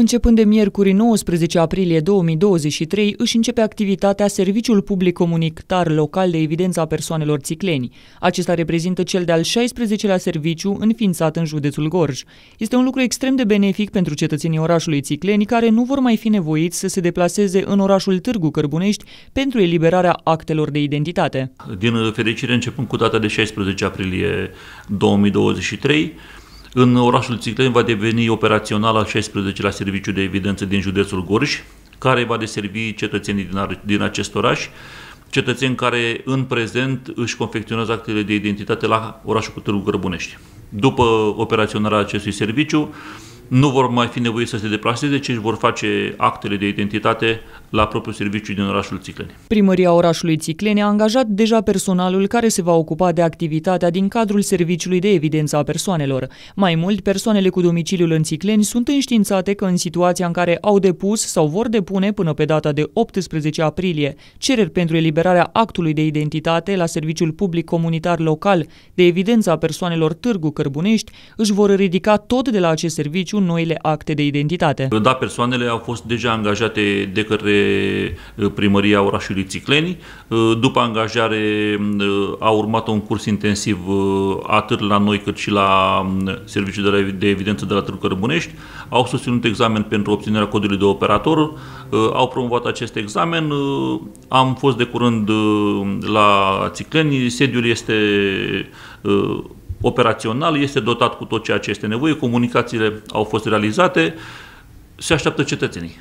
Începând de miercuri 19 aprilie 2023, își începe activitatea Serviciul Public Comunitar Local de Evidență a Persoanelor Țicleni. Acesta reprezintă cel de-al 16-lea serviciu înființat în județul Gorj. Este un lucru extrem de benefic pentru cetățenii orașului Țicleni care nu vor mai fi nevoiți să se deplaseze în orașul Târgu Cărbunești pentru eliberarea actelor de identitate. Din fericire, începând cu data de 16 aprilie 2023, în orașul Țicleni va deveni operațional al 16 la serviciu de evidență din județul Gorj, care va deservi cetățenii din, din acest oraș, cetățeni care în prezent își confecționează actele de identitate la orașul Târgu Grăbunești. După operaționarea acestui serviciu, nu vor mai fi nevoie să se deplaseze, ci își vor face actele de identitate la propriul serviciu din orașul Țicleni. Primăria orașului Țicleni a angajat deja personalul care se va ocupa de activitatea din cadrul Serviciului de Evidență a Persoanelor. Mai mult, persoanele cu domiciliul în Țicleni sunt înștiințate că în situația în care au depus sau vor depune până pe data de 18 aprilie cereri pentru eliberarea actului de identitate la Serviciul Public Comunitar Local de Evidență a Persoanelor Târgu Cărbunești, își vor ridica tot de la acest serviciu cu noile acte de identitate. Da, persoanele au fost deja angajate de către primăria orașului Țicleni. După angajare a urmat un curs intensiv atât la noi cât și la serviciul de evidență de la Târgu Cărbunești. Au susținut examen pentru obținerea codului de operator, au promovat acest examen. Am fost de curând la Țicleni, sediul este operațional, este dotat cu tot ceea ce este nevoie, comunicațiile au fost realizate, se așteaptă cetățenii.